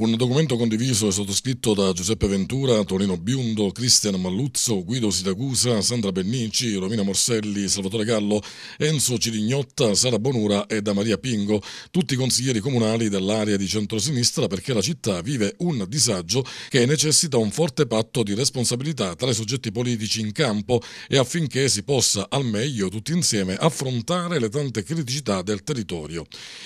Un documento condiviso e sottoscritto da Giuseppe Ventura, Torino Biundo, Cristian Malluzzo, Guido Siracusa, Sandra Bennici, Romina Morselli, Salvatore Gallo, Enzo Cirignotta, Sara Bonura e da Maria Pingo, tutti consiglieri comunali dell'area di centrosinistra perché la città vive un disagio che necessita un forte patto di responsabilità tra i soggetti politici in campo e affinché si possa al meglio tutti insieme affrontare le tante criticità del territorio.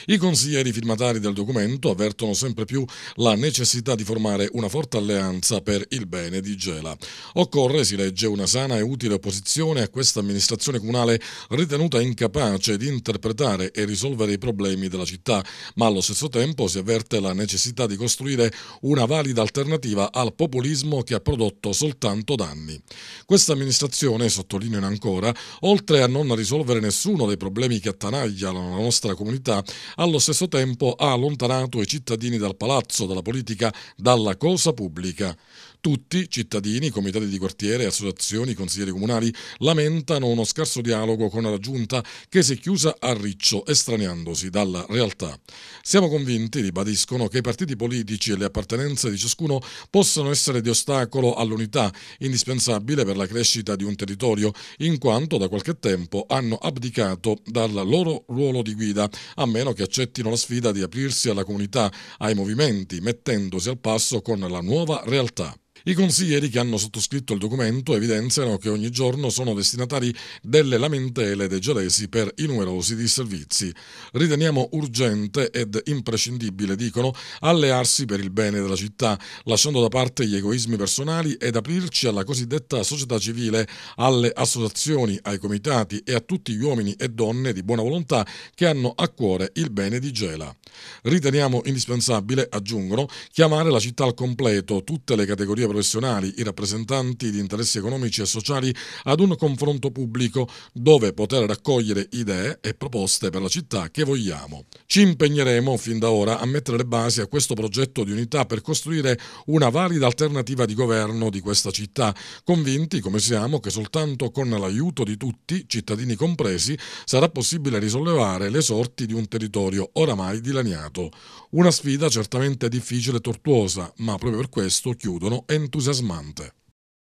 I consiglieri firmatari del documento avvertono sempre più la necessità di formare una forte alleanza per il bene di Gela. Occorre, si legge, una sana e utile opposizione a questa amministrazione comunale ritenuta incapace di interpretare e risolvere i problemi della città, ma allo stesso tempo si avverte la necessità di costruire una valida alternativa al populismo che ha prodotto soltanto danni. Questa amministrazione, sottolineano ancora, oltre a non risolvere nessuno dei problemi che attanagliano la nostra comunità, allo stesso tempo ha allontanato i cittadini dal palazzo, dalla politica, dalla cosa pubblica. Tutti, cittadini, comitati di quartiere, associazioni, consiglieri comunali, lamentano uno scarso dialogo con la giunta che si è chiusa a riccio, estraneandosi dalla realtà. Siamo convinti, ribadiscono, che i partiti politici e le appartenenze di ciascuno possano essere di ostacolo all'unità, indispensabile per la crescita di un territorio, in quanto da qualche tempo hanno abdicato dal loro ruolo di guida, a meno che accettino la sfida di aprirsi alla comunità, ai movimenti, mettendosi al passo con la nuova realtà. I consiglieri che hanno sottoscritto il documento evidenziano che ogni giorno sono destinatari delle lamentele dei gelesi per i numerosi disservizi. Riteniamo urgente ed imprescindibile, dicono, allearsi per il bene della città, lasciando da parte gli egoismi personali ed aprirci alla cosiddetta società civile, alle associazioni, ai comitati e a tutti gli uomini e donne di buona volontà che hanno a cuore il bene di Gela. Riteniamo indispensabile, aggiungono, chiamare la città al completo, tutte le categorie professionali, i rappresentanti di interessi economici e sociali ad un confronto pubblico dove poter raccogliere idee e proposte per la città che vogliamo. Ci impegneremo fin da ora a mettere le basi a questo progetto di unità per costruire una valida alternativa di governo di questa città, convinti come siamo che soltanto con l'aiuto di tutti, cittadini compresi, sarà possibile risollevare le sorti di un territorio oramai dilaniato. Una sfida certamente difficile e tortuosa, ma proprio per questo chiudono e entusiasmante